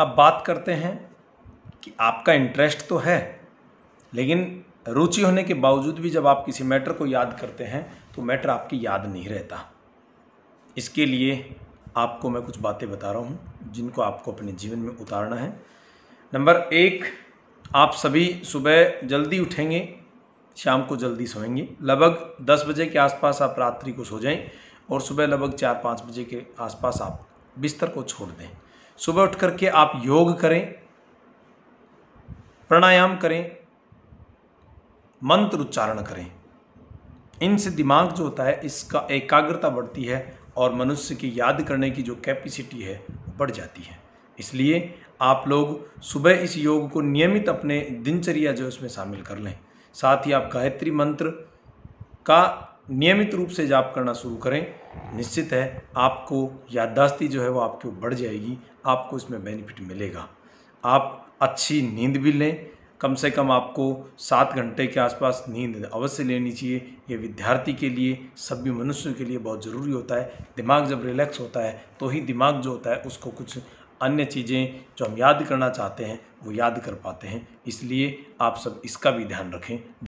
अब बात करते हैं कि आपका इंटरेस्ट तो है लेकिन रुचि होने के बावजूद भी जब आप किसी मैटर को याद करते हैं तो मैटर आपकी याद नहीं रहता इसके लिए आपको मैं कुछ बातें बता रहा हूँ जिनको आपको अपने जीवन में उतारना है नंबर एक आप सभी सुबह जल्दी उठेंगे शाम को जल्दी सोएंगे लगभग दस बजे के आसपास आप रात्रि को सो जाएं और सुबह लगभग चार पाँच बजे के आसपास आप बिस्तर को छोड़ दें सुबह उठ करके आप योग करें प्राणायाम करें मंत्र उच्चारण करें इनसे दिमाग जो होता है इसका एकाग्रता बढ़ती है और मनुष्य की याद करने की जो कैपेसिटी है बढ़ जाती है इसलिए आप लोग सुबह इस योग को नियमित अपने दिनचर्या जो इसमें शामिल कर लें साथ ही आप गायत्री मंत्र का नियमित रूप से जाप करना शुरू करें निश्चित है आपको याददाश्ती जो है वो आपकी बढ़ जाएगी आपको इसमें बेनिफिट मिलेगा आप अच्छी नींद भी लें कम से कम आपको सात घंटे के आसपास नींद अवश्य लेनी चाहिए ये विद्यार्थी के लिए सभी मनुष्यों के लिए बहुत ज़रूरी होता है दिमाग जब रिलैक्स होता है तो ही दिमाग जो होता है उसको कुछ अन्य चीज़ें जो हम याद करना चाहते हैं वो याद कर पाते हैं इसलिए आप सब इसका भी ध्यान रखें